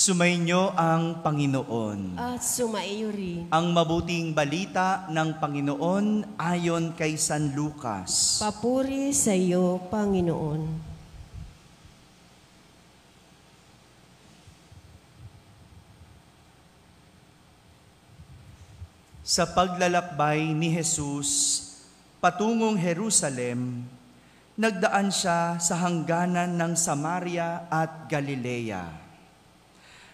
Sumainyo ang Panginoon. At sumaiyo rin. Ang mabuting balita ng Panginoon ayon kay San Lucas. Papuri sa iyo, Panginoon. Sa paglalakbay ni Jesus patungong Jerusalem, nagdaan siya sa hangganan ng Samaria at Galilea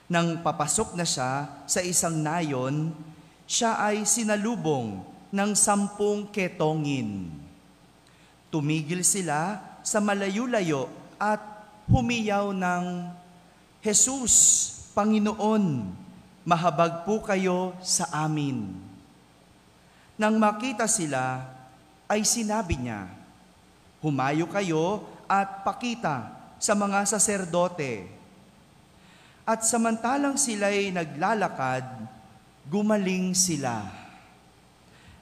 nang papasok na siya sa isang nayon, siya ay sinalubong ng sampung ketongin. Tumigil sila sa malayo-layo at humiyaw ng, Jesus, Panginoon, mahabag po kayo sa amin. Nang makita sila, ay sinabi niya, Humayo kayo at pakita sa mga saserdote at samantalang sila'y naglalakad, gumaling sila.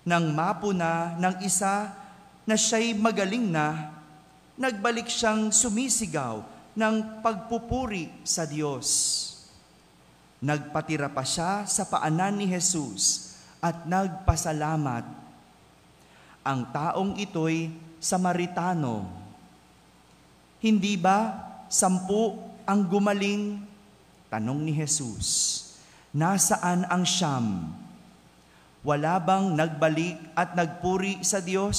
Nang mapuna ng isa na siya'y magaling na, nagbalik siyang sumisigaw ng pagpupuri sa Diyos. Nagpatira pa siya sa paanan ni Jesus at nagpasalamat. Ang taong ito'y Samaritano. Hindi ba sampu ang gumaling Tanong ni Jesus, Nasaan ang siyam? Wala bang nagbalik at nagpuri sa Diyos,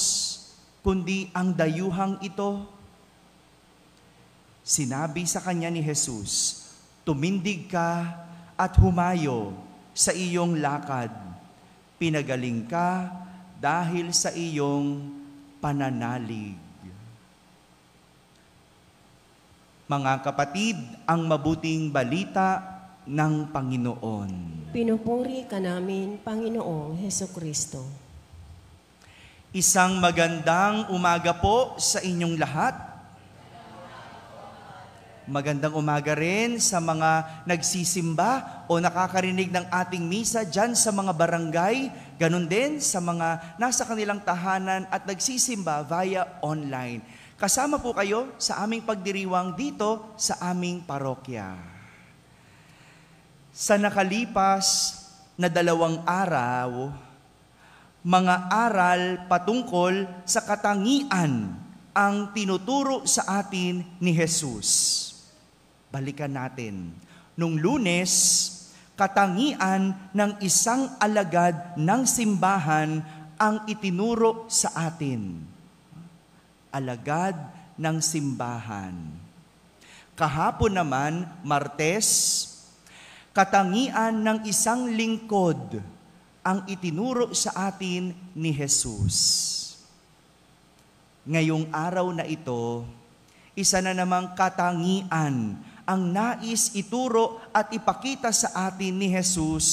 kundi ang dayuhang ito? Sinabi sa kanya ni Jesus, Tumindig ka at humayo sa iyong lakad. Pinagaling ka dahil sa iyong pananalig. Mga kapatid, ang mabuting balita ng Panginoon. Pinupuri ka namin, Panginoong Heso Kristo. Isang magandang umaga po sa inyong lahat. Magandang umaga rin sa mga nagsisimba o nakakarinig ng ating misa dyan sa mga barangay, ganun din sa mga nasa kanilang tahanan at nagsisimba via online. Kasama po kayo sa aming pagdiriwang dito sa aming parokya. Sa nakalipas na dalawang araw, mga aral patungkol sa katangian ang tinuturo sa atin ni Jesus. Balikan natin. Nung lunes, katangian ng isang alagad ng simbahan ang itinuro sa atin alagad ng simbahan. Kahapon naman, Martes, katangian ng isang lingkod ang itinuro sa atin ni Jesus. Ngayong araw na ito, isa na namang katangian ang nais ituro at ipakita sa atin ni Jesus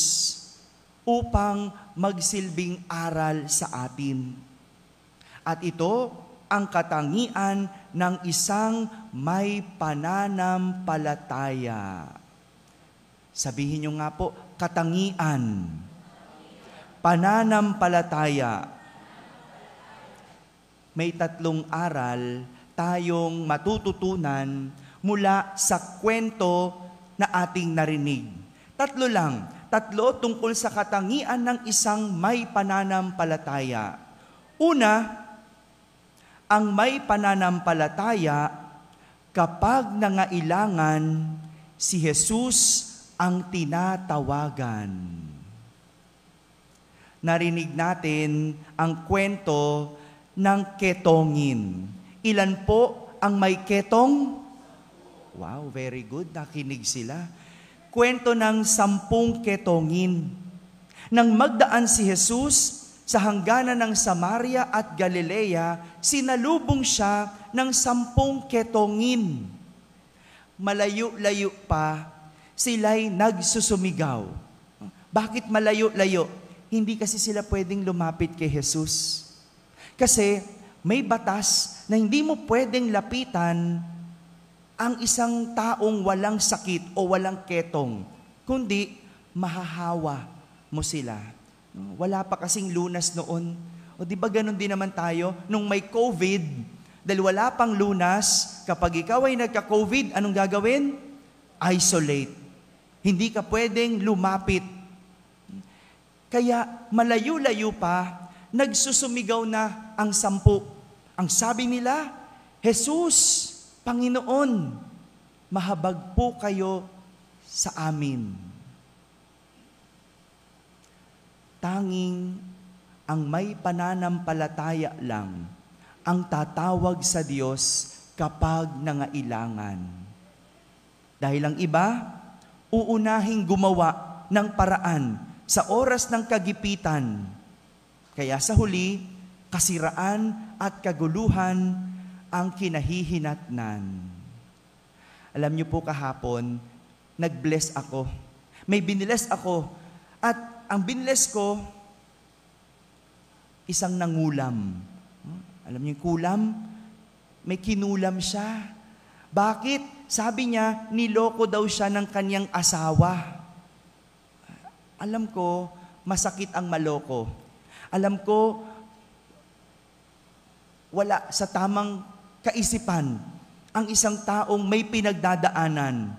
upang magsilbing aral sa atin. At ito ang katangian ng isang may pananampalataya. Sabihin nyo nga po, katangian, pananampalataya. May tatlong aral tayong matututunan mula sa kwento na ating narinig. Tatlo lang, tatlo tungkol sa katangian ng isang may pananampalataya. Una, ang may pananampalataya kapag nangailangan si Jesus ang tinatawagan. Narinig natin ang kwento ng ketongin. Ilan po ang may ketong? Wow, very good. Nakinig sila. Kwento ng sampung ketongin. Nang magdaan si Jesus sa hangganan ng Samaria at Galilea, sinalubong siya ng sampung ketongin. Malayo-layo pa, sila'y nagsusumigaw. Bakit malayo-layo? Hindi kasi sila pwedeng lumapit kay Jesus. Kasi may batas na hindi mo pwedeng lapitan ang isang taong walang sakit o walang ketong, kundi mahahawa mo sila. Wala pa kasing lunas noon. O di ba ganun din naman tayo nung may COVID? Dahil wala pang lunas, kapag ikaw ay nagka-COVID, anong gagawin? Isolate. Hindi ka pwedeng lumapit. Kaya malayo-layo pa, nagsusumigaw na ang sampu. Ang sabi nila, Jesus, Panginoon, mahabag po kayo sa amin. tanging ang may pananampalataya lang ang tatawag sa Diyos kapag nangailangan. Dahil ang iba, uunahing gumawa ng paraan sa oras ng kagipitan. Kaya sa huli, kasiraan at kaguluhan ang kinahihinatnan. Alam niyo po kahapon, nag-bless ako. May binless ako at ang binless ko, isang nangulam. Hmm? Alam niyo yung kulam? May kinulam siya. Bakit? Sabi niya, niloko daw siya ng kanyang asawa. Alam ko, masakit ang maloko. Alam ko, wala sa tamang kaisipan ang isang taong may pinagdadaanan.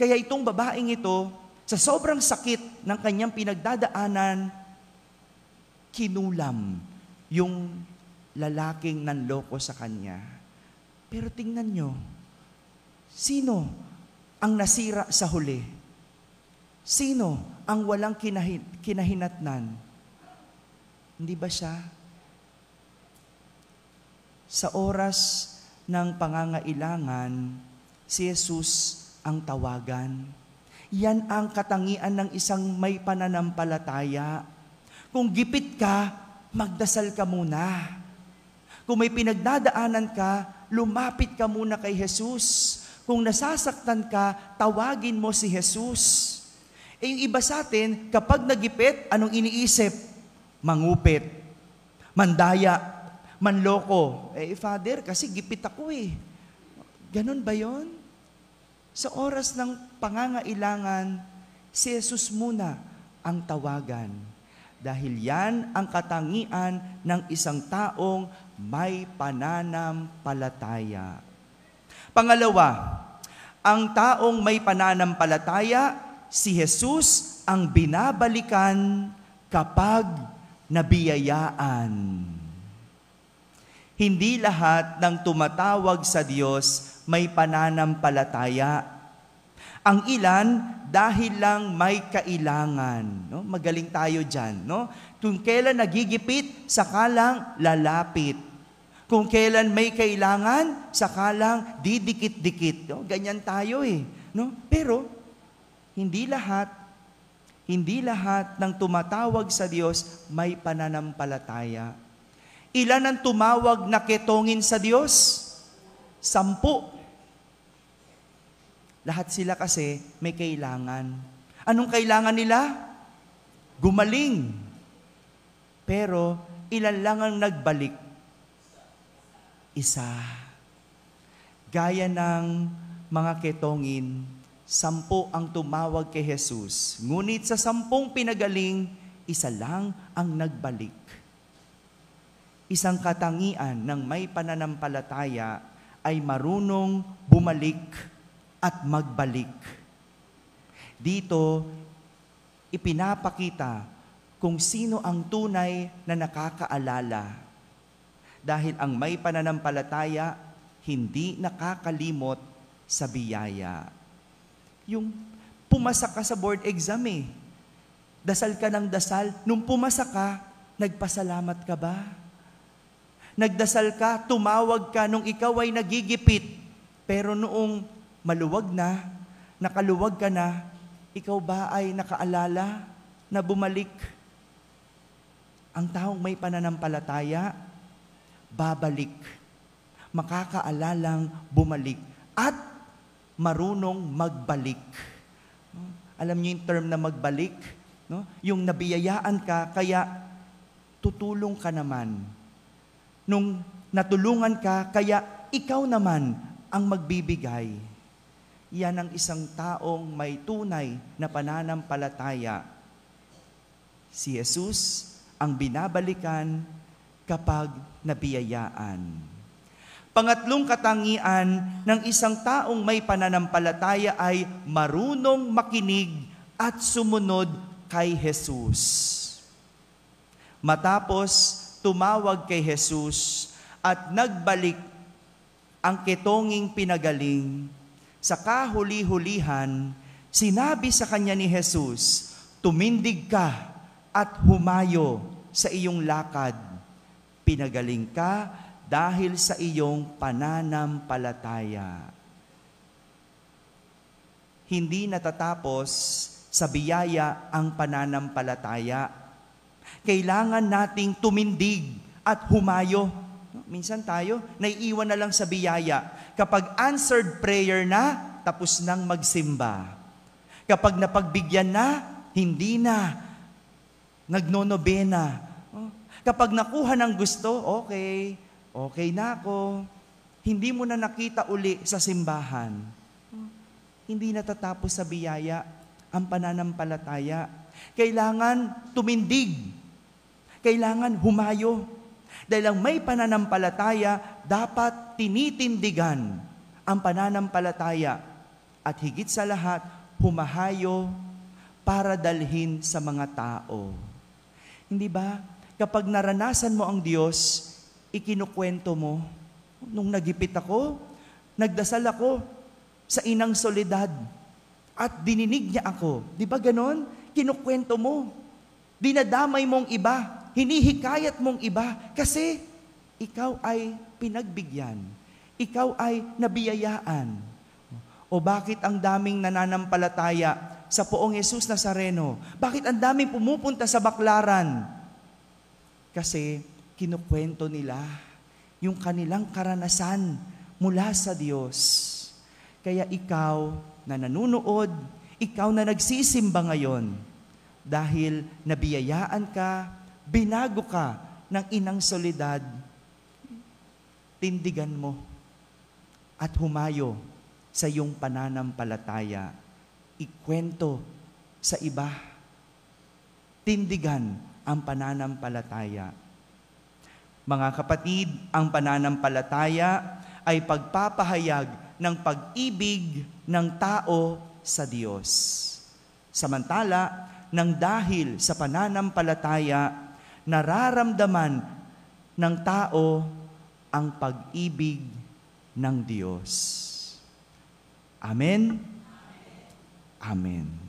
Kaya itong babaeng ito, sa sobrang sakit ng kanyang pinagdadaanan, kinulam yung lalaking nanloko sa kanya. Pero tingnan nyo, sino ang nasira sa huli? Sino ang walang kinahin- kinahinatnan? Hindi ba siya? Sa oras ng pangangailangan, si Jesus ang tawagan yan ang katangian ng isang may pananampalataya. Kung gipit ka, magdasal ka muna. Kung may pinagdadaanan ka, lumapit ka muna kay Jesus. Kung nasasaktan ka, tawagin mo si Jesus. E yung iba sa atin, kapag nagipit, anong iniisip? Mangupit, mandaya, manloko. Eh, Father, kasi gipit ako eh. Ganun ba yon? Sa oras ng pangangailangan, si Jesus muna ang tawagan. Dahil yan ang katangian ng isang taong may pananampalataya. Pangalawa, ang taong may pananampalataya, si Jesus ang binabalikan kapag nabiyayaan. Hindi lahat ng tumatawag sa Diyos may pananampalataya. Ang ilan, dahil lang may kailangan. No? Magaling tayo dyan. No? Kung kailan nagigipit, sakalang lalapit. Kung kailan may kailangan, sakalang didikit-dikit. No? Ganyan tayo eh. No? Pero, hindi lahat, hindi lahat ng tumatawag sa Diyos may pananampalataya. Ilan ang tumawag na ketongin sa Diyos? Sampu. Lahat sila kasi may kailangan. Anong kailangan nila? Gumaling. Pero ilan lang ang nagbalik? Isa. Gaya ng mga ketongin, sampu ang tumawag kay Jesus. Ngunit sa sampung pinagaling, isa lang ang nagbalik Isang katangian ng may pananampalataya ay marunong bumalik at magbalik. Dito, ipinapakita kung sino ang tunay na nakakaalala. Dahil ang may pananampalataya, hindi nakakalimot sa biyaya. Yung pumasa ka sa board exam eh. Dasal ka ng dasal. Nung pumasa ka, nagpasalamat ka ba? Nagdasal ka, tumawag ka nung ikaw ay nagigipit. Pero noong maluwag na, nakaluwag ka na, ikaw ba ay nakaalala na bumalik? Ang taong may pananampalataya, babalik. Makakaalalang bumalik. At marunong magbalik. Alam niyo yung term na magbalik? No? Yung nabiyayaan ka, kaya tutulong ka naman nung natulungan ka, kaya ikaw naman ang magbibigay. Yan ang isang taong may tunay na pananampalataya. Si Jesus ang binabalikan kapag nabiyayaan. Pangatlong katangian ng isang taong may pananampalataya ay marunong makinig at sumunod kay Jesus. Matapos tumawag kay Jesus at nagbalik ang ketonging pinagaling. Sa kahuli-hulihan, sinabi sa kanya ni Jesus, Tumindig ka at humayo sa iyong lakad. Pinagaling ka dahil sa iyong pananampalataya. Hindi natatapos sa biyaya ang pananampalataya kailangan nating tumindig at humayo. Minsan tayo, naiiwan na lang sa biyaya. Kapag answered prayer na, tapos nang magsimba. Kapag napagbigyan na, hindi na. Nagnonobena. Kapag nakuha ng gusto, okay, okay na ako. Hindi mo na nakita uli sa simbahan. Hindi natatapos sa biyaya ang pananampalataya kailangan tumindig. Kailangan humayo. Dahil ang may pananampalataya, dapat tinitindigan ang pananampalataya at higit sa lahat, humahayo para dalhin sa mga tao. Hindi ba? Kapag naranasan mo ang Diyos, ikinukwento mo, nung nagipit ako, nagdasal ako sa inang solidad at dininig niya ako. Di ba ganon? kinukwento mo. Dinadamay mong iba, hinihikayat mong iba, kasi ikaw ay pinagbigyan. Ikaw ay nabiyayaan. O bakit ang daming nananampalataya sa poong Jesus Nazareno? Bakit ang daming pumupunta sa baklaran? Kasi kinukwento nila yung kanilang karanasan mula sa Diyos. Kaya ikaw na nanonood, ikaw na nagsisimba ngayon dahil nabiyayaan ka, binago ka ng inang solidad, tindigan mo at humayo sa iyong pananampalataya. Ikwento sa iba. Tindigan ang pananampalataya. Mga kapatid, ang pananampalataya ay pagpapahayag ng pag-ibig ng tao sa Diyos. Samantala, nang dahil sa pananampalataya, nararamdaman ng tao ang pag-ibig ng Diyos. Amen? Amen.